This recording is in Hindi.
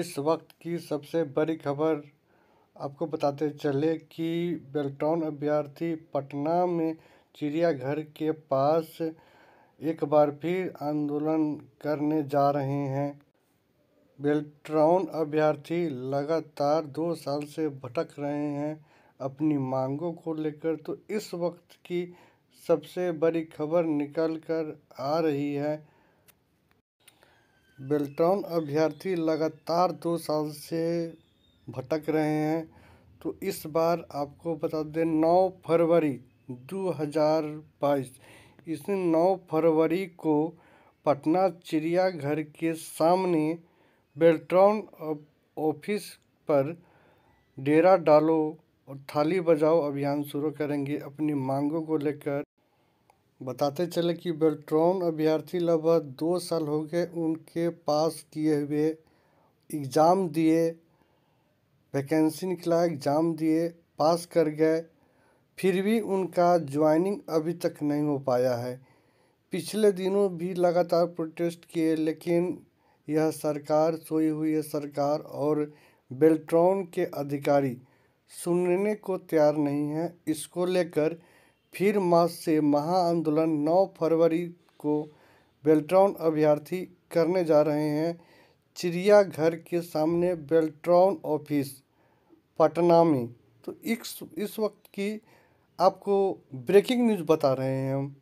इस वक्त की सबसे बड़ी खबर आपको बताते चले कि बेल्टॉन अभ्यर्थी पटना में चिड़ियाघर के पास एक बार फिर आंदोलन करने जा रहे हैं बेल्ट्राउन अभ्यर्थी लगातार दो साल से भटक रहे हैं अपनी मांगों को लेकर तो इस वक्त की सबसे बड़ी खबर निकल कर आ रही है बेल्टॉन अभ्यर्थी लगातार दो साल से भटक रहे हैं तो इस बार आपको बता दें नौ फरवरी दो हज़ार बाईस इस नौ फरवरी को पटना चिड़ियाघर के सामने बेल्ट्रॉन ऑफिस पर डेरा डालो और थाली बजाओ अभियान शुरू करेंगे अपनी मांगों को लेकर बताते चले कि बेल्ट्रॉन अभ्यर्थी लगभग दो साल हो गए उनके पास किए हुए एग्ज़ाम दिए वैकेंसी निकला एग्ज़ाम दिए पास कर गए फिर भी उनका ज्वाइनिंग अभी तक नहीं हो पाया है पिछले दिनों भी लगातार प्रोटेस्ट किए लेकिन यह सरकार सोई हुई है सरकार और बेल्ट्रॉन के अधिकारी सुनने को तैयार नहीं है इसको लेकर फिर मार्च से महा आंदोलन नौ फरवरी को बेल्ट्रॉन अभ्यर्थी करने जा रहे हैं चिड़ियाघर के सामने बेल्ट्रॉन ऑफिस पटना में तो इस इस वक्त की आपको ब्रेकिंग न्यूज़ बता रहे हैं हम